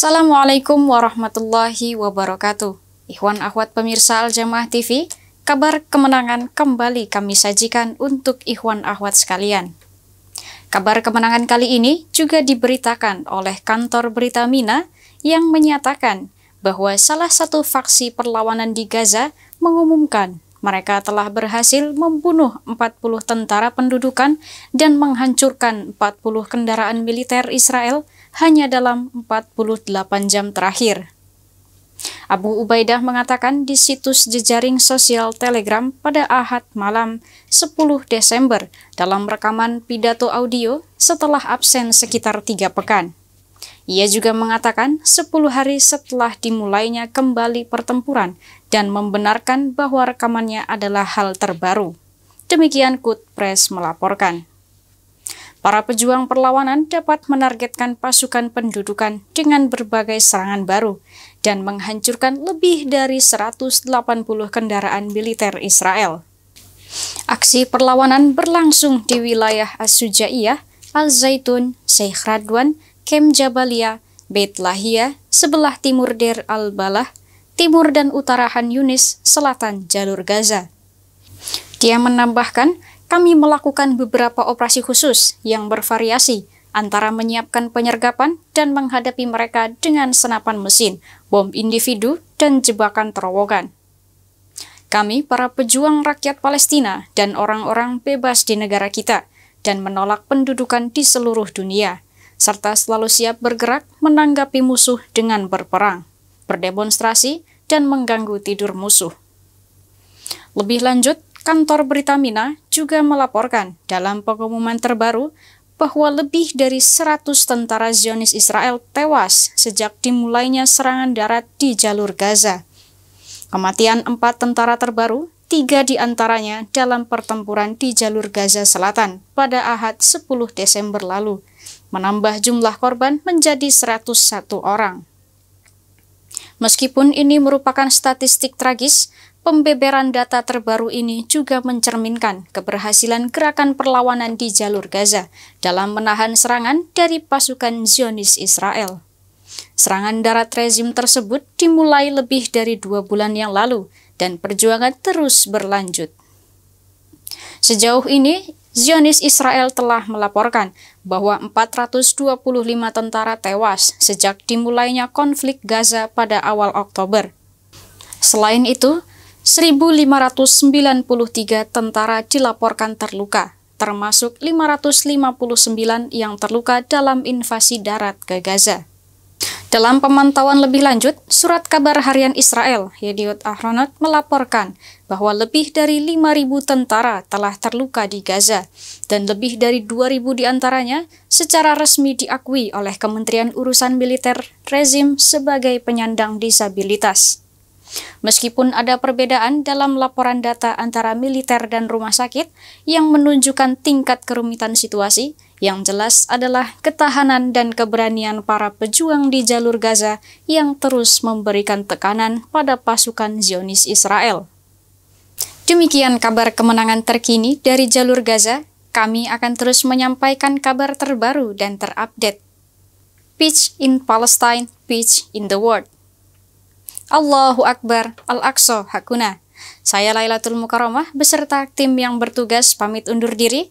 Assalamualaikum warahmatullahi wabarakatuh. Ikhwan akhwat pemirsa Al-Jamaah TV, kabar kemenangan kembali kami sajikan untuk ikhwan akhwat sekalian. Kabar kemenangan kali ini juga diberitakan oleh kantor berita Mina yang menyatakan bahwa salah satu faksi perlawanan di Gaza mengumumkan mereka telah berhasil membunuh 40 tentara pendudukan dan menghancurkan 40 kendaraan militer Israel hanya dalam 48 jam terakhir. Abu Ubaidah mengatakan di situs jejaring sosial Telegram pada Ahad malam 10 Desember dalam rekaman pidato audio setelah absen sekitar tiga pekan. Ia juga mengatakan 10 hari setelah dimulainya kembali pertempuran dan membenarkan bahwa rekamannya adalah hal terbaru. Demikian Kut Press melaporkan. Para pejuang perlawanan dapat menargetkan pasukan pendudukan dengan berbagai serangan baru dan menghancurkan lebih dari 180 kendaraan militer Israel. Aksi perlawanan berlangsung di wilayah As-Sujaiyah, Al-Zaitun, Sheikh Radwan, Kem Jabalia, Beit Lahia, sebelah timur Der al-Balah, timur dan utara Han Yunis, selatan jalur Gaza. Dia menambahkan, kami melakukan beberapa operasi khusus yang bervariasi antara menyiapkan penyergapan dan menghadapi mereka dengan senapan mesin, bom individu, dan jebakan terowongan. Kami, para pejuang rakyat Palestina dan orang-orang bebas di negara kita, dan menolak pendudukan di seluruh dunia serta selalu siap bergerak menanggapi musuh dengan berperang, berdemonstrasi, dan mengganggu tidur musuh. Lebih lanjut, kantor Berita Britamina juga melaporkan dalam pengumuman terbaru bahwa lebih dari 100 tentara Zionis Israel tewas sejak dimulainya serangan darat di jalur Gaza. Kematian empat tentara terbaru tiga di antaranya dalam pertempuran di jalur Gaza Selatan pada Ahad 10 Desember lalu, menambah jumlah korban menjadi 101 orang. Meskipun ini merupakan statistik tragis, pembeberan data terbaru ini juga mencerminkan keberhasilan gerakan perlawanan di jalur Gaza dalam menahan serangan dari pasukan Zionis Israel. Serangan darat rezim tersebut dimulai lebih dari dua bulan yang lalu, dan perjuangan terus berlanjut. Sejauh ini, Zionis Israel telah melaporkan bahwa 425 tentara tewas sejak dimulainya konflik Gaza pada awal Oktober. Selain itu, 1.593 tentara dilaporkan terluka, termasuk 559 yang terluka dalam invasi darat ke Gaza. Dalam pemantauan lebih lanjut, Surat Kabar Harian Israel, Yediot Ahronot, melaporkan bahwa lebih dari 5.000 tentara telah terluka di Gaza, dan lebih dari 2.000 diantaranya secara resmi diakui oleh Kementerian Urusan Militer Rezim sebagai penyandang disabilitas. Meskipun ada perbedaan dalam laporan data antara militer dan rumah sakit yang menunjukkan tingkat kerumitan situasi, yang jelas adalah ketahanan dan keberanian para pejuang di jalur Gaza yang terus memberikan tekanan pada pasukan Zionis Israel. Demikian kabar kemenangan terkini dari jalur Gaza. Kami akan terus menyampaikan kabar terbaru dan terupdate. Peace in Palestine, peace in the world. Allahu Akbar, Al-Aqsa, Hakuna. Saya Lailatul Mukaromah beserta tim yang bertugas pamit undur diri.